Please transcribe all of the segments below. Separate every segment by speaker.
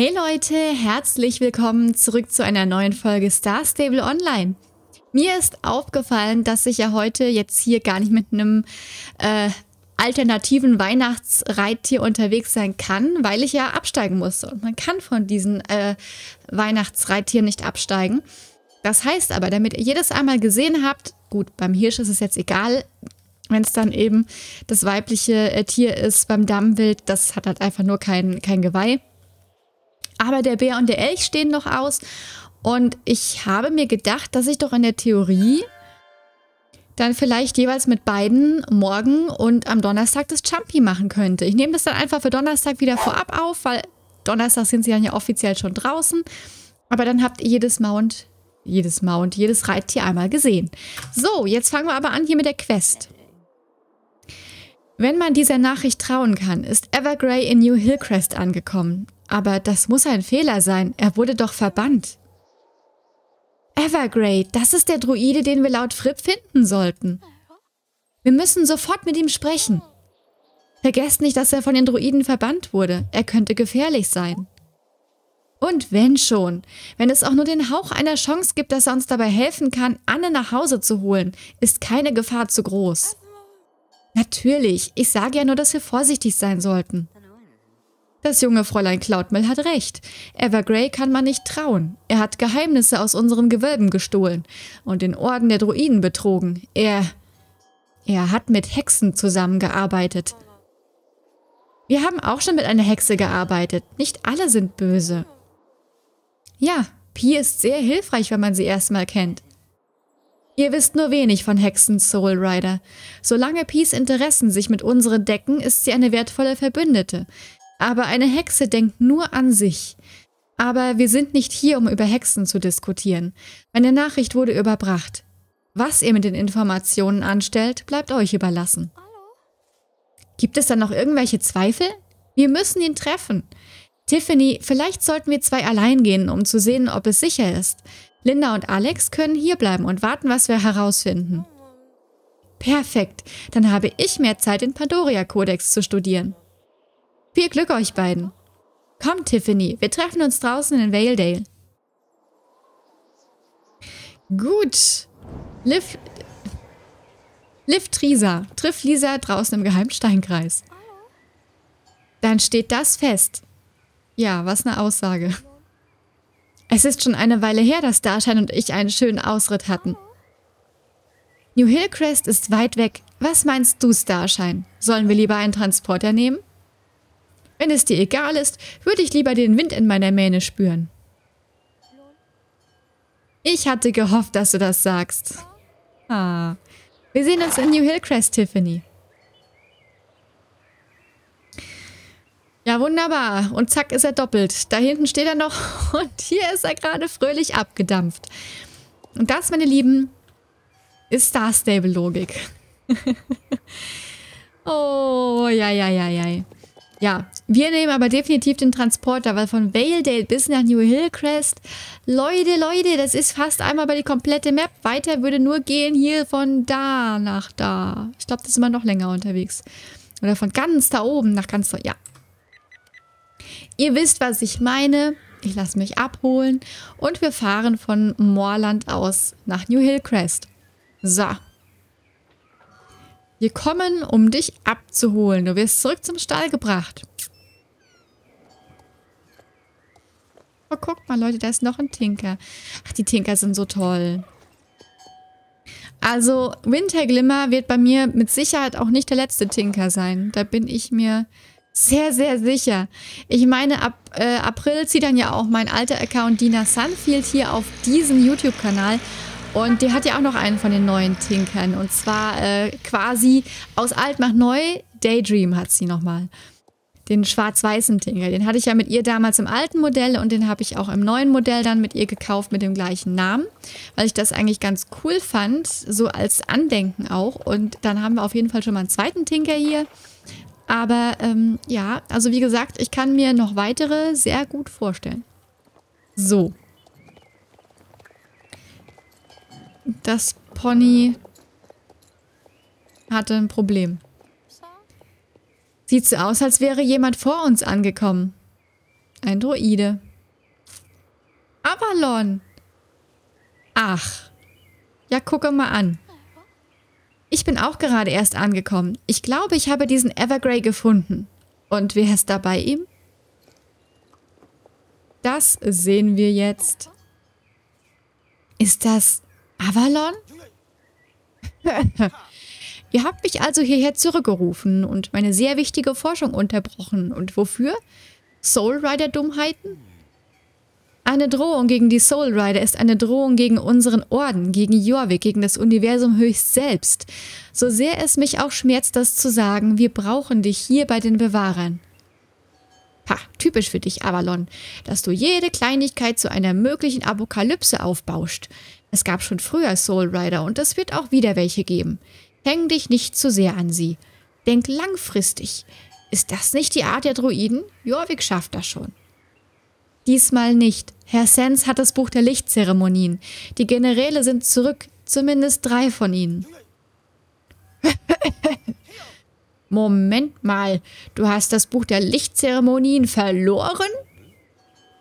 Speaker 1: Hey Leute, herzlich willkommen zurück zu einer neuen Folge Star Stable Online. Mir ist aufgefallen, dass ich ja heute jetzt hier gar nicht mit einem äh, alternativen Weihnachtsreittier unterwegs sein kann, weil ich ja absteigen musste. Und man kann von diesen äh, Weihnachtsreittieren nicht absteigen. Das heißt aber, damit ihr jedes einmal gesehen habt, gut, beim Hirsch ist es jetzt egal, wenn es dann eben das weibliche äh, Tier ist, beim Dammwild, das hat halt einfach nur kein, kein Geweih aber der Bär und der Elch stehen noch aus. Und ich habe mir gedacht, dass ich doch in der Theorie dann vielleicht jeweils mit beiden morgen und am Donnerstag das Chumpy machen könnte. Ich nehme das dann einfach für Donnerstag wieder vorab auf, weil Donnerstag sind sie dann ja offiziell schon draußen. Aber dann habt ihr jedes Mount, jedes Mount, jedes Reittier einmal gesehen. So, jetzt fangen wir aber an hier mit der Quest. Wenn man dieser Nachricht trauen kann, ist Evergrey in New Hillcrest angekommen aber das muss ein Fehler sein. Er wurde doch verbannt. Evergrey, das ist der Druide, den wir laut Fripp finden sollten. Wir müssen sofort mit ihm sprechen. Vergesst nicht, dass er von den Druiden verbannt wurde. Er könnte gefährlich sein. Und wenn schon, wenn es auch nur den Hauch einer Chance gibt, dass er uns dabei helfen kann, Anne nach Hause zu holen, ist keine Gefahr zu groß. Natürlich, ich sage ja nur, dass wir vorsichtig sein sollten. Das junge Fräulein Cloudmill hat recht. Evergrey kann man nicht trauen. Er hat Geheimnisse aus unseren Gewölben gestohlen und den Orden der Druiden betrogen. Er... Er hat mit Hexen zusammengearbeitet. Wir haben auch schon mit einer Hexe gearbeitet. Nicht alle sind böse. Ja, Pi ist sehr hilfreich, wenn man sie erstmal kennt. Ihr wisst nur wenig von Hexen, Soul Rider. Solange Pi's Interessen sich mit unseren decken, ist sie eine wertvolle Verbündete. Aber eine Hexe denkt nur an sich. Aber wir sind nicht hier, um über Hexen zu diskutieren. Meine Nachricht wurde überbracht. Was ihr mit den Informationen anstellt, bleibt euch überlassen. Gibt es dann noch irgendwelche Zweifel? Wir müssen ihn treffen. Tiffany, vielleicht sollten wir zwei allein gehen, um zu sehen, ob es sicher ist. Linda und Alex können hierbleiben und warten, was wir herausfinden. Perfekt, dann habe ich mehr Zeit, den Pandoria-Kodex zu studieren. Viel Glück euch beiden. Komm, Tiffany, wir treffen uns draußen in Valedale. Gut. Liv, Liv Trisa. Triff Lisa draußen im Geheimsteinkreis. Dann steht das fest. Ja, was eine Aussage. Es ist schon eine Weile her, dass Darschein und ich einen schönen Ausritt hatten. New Hillcrest ist weit weg. Was meinst du, Starschein? Sollen wir lieber einen Transporter nehmen? Wenn es dir egal ist, würde ich lieber den Wind in meiner Mähne spüren. Ich hatte gehofft, dass du das sagst. Ah. Wir sehen uns in New Hillcrest, Tiffany. Ja, wunderbar. Und zack ist er doppelt. Da hinten steht er noch und hier ist er gerade fröhlich abgedampft. Und das, meine Lieben, ist Star Stable Logik. oh, ja, ja, ja, ja. Ja, wir nehmen aber definitiv den Transporter, weil von Valedale bis nach New Hillcrest, Leute, Leute, das ist fast einmal über die komplette Map. Weiter würde nur gehen hier von da nach da. Ich glaube, das ist immer noch länger unterwegs. Oder von ganz da oben nach ganz da, ja. Ihr wisst, was ich meine. Ich lasse mich abholen und wir fahren von Moorland aus nach New Hillcrest. So. Wir kommen, um dich abzuholen. Du wirst zurück zum Stall gebracht. Oh, guck mal, Leute, da ist noch ein Tinker. Ach, die Tinker sind so toll. Also, Winterglimmer wird bei mir mit Sicherheit auch nicht der letzte Tinker sein. Da bin ich mir sehr, sehr sicher. Ich meine, ab äh, April zieht dann ja auch mein alter Account Dina Sunfield hier auf diesen YouTube-Kanal und der hat ja auch noch einen von den neuen Tinkern. Und zwar äh, quasi aus alt nach neu, Daydream hat sie nochmal. Den schwarz-weißen Tinker. Den hatte ich ja mit ihr damals im alten Modell und den habe ich auch im neuen Modell dann mit ihr gekauft mit dem gleichen Namen, weil ich das eigentlich ganz cool fand, so als Andenken auch. Und dann haben wir auf jeden Fall schon mal einen zweiten Tinker hier. Aber ähm, ja, also wie gesagt, ich kann mir noch weitere sehr gut vorstellen. So. Das Pony hatte ein Problem. Sieht so aus, als wäre jemand vor uns angekommen. Ein Droide. Avalon! Ach. Ja, gucke mal an. Ich bin auch gerade erst angekommen. Ich glaube, ich habe diesen Evergrey gefunden. Und wer ist da bei ihm? Das sehen wir jetzt. Ist das Avalon? Ihr habt mich also hierher zurückgerufen und meine sehr wichtige Forschung unterbrochen. Und wofür? Soul Rider-Dummheiten? Eine Drohung gegen die Soul Rider ist eine Drohung gegen unseren Orden, gegen Jorvik, gegen das Universum höchst selbst. So sehr es mich auch schmerzt, das zu sagen, wir brauchen dich hier bei den Bewahrern. Ha, typisch für dich, Avalon, dass du jede Kleinigkeit zu einer möglichen Apokalypse aufbauscht. Es gab schon früher Soul Rider und es wird auch wieder welche geben. Häng dich nicht zu sehr an sie. Denk langfristig. Ist das nicht die Art der Druiden? Jorvik schafft das schon. Diesmal nicht. Herr Sens hat das Buch der Lichtzeremonien. Die Generäle sind zurück, zumindest drei von ihnen. Moment mal, du hast das Buch der Lichtzeremonien verloren?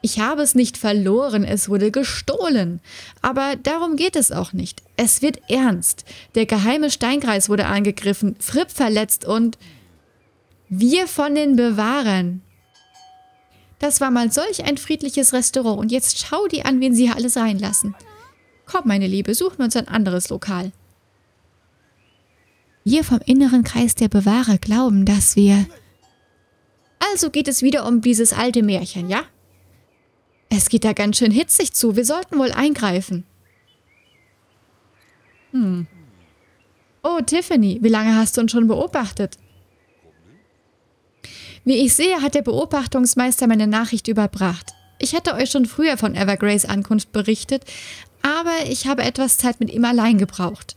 Speaker 1: Ich habe es nicht verloren, es wurde gestohlen. Aber darum geht es auch nicht. Es wird ernst. Der geheime Steinkreis wurde angegriffen, Fripp verletzt und wir von den Bewahrern. Das war mal solch ein friedliches Restaurant und jetzt schau dir an, wen sie hier alles reinlassen. Komm, meine Liebe, suchen wir uns ein anderes Lokal. Wir vom inneren Kreis der Bewahrer glauben, dass wir... Also geht es wieder um dieses alte Märchen, ja? Es geht da ganz schön hitzig zu. Wir sollten wohl eingreifen. Hm. Oh, Tiffany, wie lange hast du uns schon beobachtet? Wie ich sehe, hat der Beobachtungsmeister meine Nachricht überbracht. Ich hätte euch schon früher von Evergrays Ankunft berichtet, aber ich habe etwas Zeit mit ihm allein gebraucht.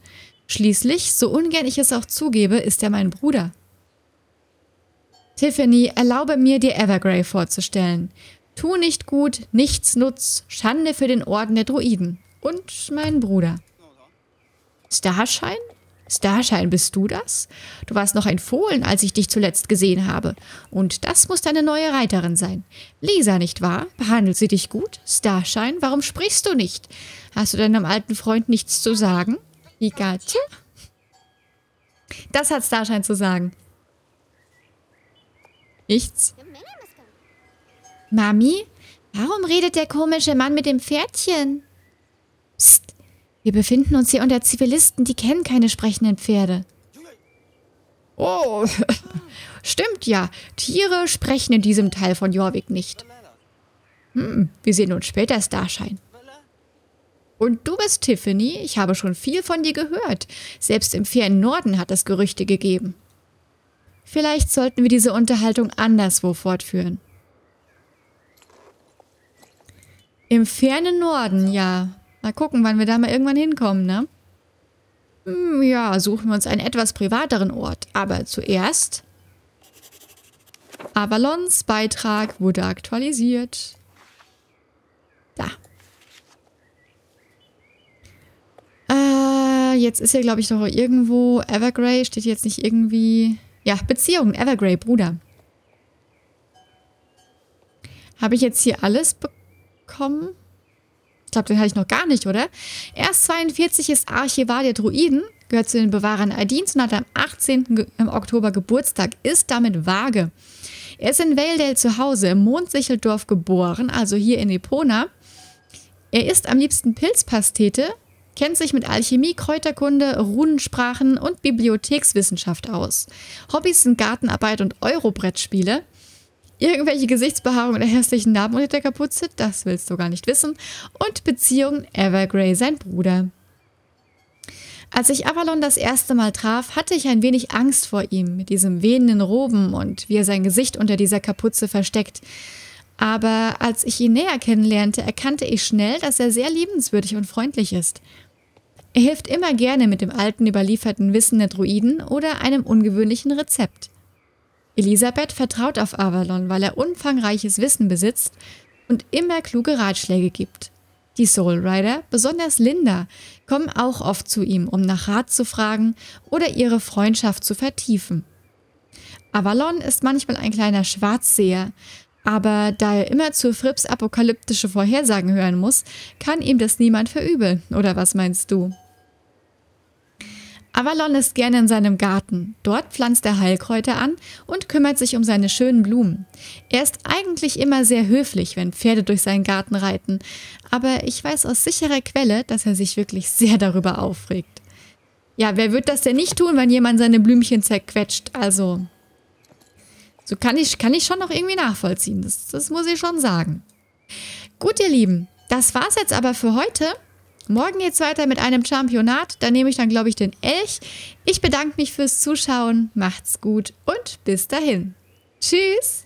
Speaker 1: Schließlich, so ungern ich es auch zugebe, ist er mein Bruder. Tiffany, erlaube mir, dir Evergrey vorzustellen. Tu nicht gut, nichts nutz, Schande für den Orden der Druiden. Und meinen Bruder. Starschein? Starschein, bist du das? Du warst noch ein Fohlen, als ich dich zuletzt gesehen habe. Und das muss deine neue Reiterin sein. Lisa, nicht wahr? Behandelt sie dich gut? Starschein, warum sprichst du nicht? Hast du deinem alten Freund nichts zu sagen? Igate? Das hat Starschein zu sagen. Nichts? Mami, warum redet der komische Mann mit dem Pferdchen? Psst, wir befinden uns hier unter Zivilisten, die kennen keine sprechenden Pferde. Oh, stimmt ja. Tiere sprechen in diesem Teil von Jorvik nicht. Hm, wir sehen uns später, Starschein. Und du bist Tiffany. Ich habe schon viel von dir gehört. Selbst im fernen Norden hat es Gerüchte gegeben. Vielleicht sollten wir diese Unterhaltung anderswo fortführen. Im fernen Norden, ja. Mal gucken, wann wir da mal irgendwann hinkommen, ne? Hm, ja, suchen wir uns einen etwas privateren Ort. Aber zuerst... Avalons Beitrag wurde aktualisiert. Da. Äh, jetzt ist hier, glaube ich, noch irgendwo Evergrey. Steht jetzt nicht irgendwie... Ja, Beziehung, Evergrey, Bruder. Habe ich jetzt hier alles bekommen? bekommen? Ich glaube, den hatte ich noch gar nicht, oder? Erst 42 ist Archivar der Druiden, gehört zu den Bewahrern Aldins und hat am 18. Oktober Geburtstag, ist damit vage. Er ist in Valedale zu Hause, im Mondsicheldorf geboren, also hier in Epona. Er isst am liebsten Pilzpastete, kennt sich mit Alchemie, Kräuterkunde, Runensprachen und Bibliothekswissenschaft aus. Hobbys sind Gartenarbeit und Eurobrettspiele. Irgendwelche Gesichtsbehaarungen oder hässlichen Narben unter der Kapuze, das willst du gar nicht wissen. Und Beziehung Evergrey, sein Bruder. Als ich Avalon das erste Mal traf, hatte ich ein wenig Angst vor ihm, mit diesem wehenden Roben und wie er sein Gesicht unter dieser Kapuze versteckt. Aber als ich ihn näher kennenlernte, erkannte ich schnell, dass er sehr liebenswürdig und freundlich ist. Er hilft immer gerne mit dem alten überlieferten Wissen der Druiden oder einem ungewöhnlichen Rezept. Elisabeth vertraut auf Avalon, weil er umfangreiches Wissen besitzt und immer kluge Ratschläge gibt. Die Soul Rider, besonders Linda, kommen auch oft zu ihm, um nach Rat zu fragen oder ihre Freundschaft zu vertiefen. Avalon ist manchmal ein kleiner Schwarzseher, aber da er immer zu Fripps apokalyptische Vorhersagen hören muss, kann ihm das niemand verübeln, oder was meinst du? Avalon ist gerne in seinem Garten. Dort pflanzt er Heilkräuter an und kümmert sich um seine schönen Blumen. Er ist eigentlich immer sehr höflich, wenn Pferde durch seinen Garten reiten, aber ich weiß aus sicherer Quelle, dass er sich wirklich sehr darüber aufregt. Ja, wer wird das denn nicht tun, wenn jemand seine Blümchen zerquetscht? Also, so kann ich, kann ich schon noch irgendwie nachvollziehen. Das, das muss ich schon sagen. Gut, ihr Lieben, das war's jetzt aber für heute. Morgen geht's weiter mit einem Championat. Da nehme ich dann, glaube ich, den Elch. Ich bedanke mich fürs Zuschauen. Macht's gut und bis dahin. Tschüss!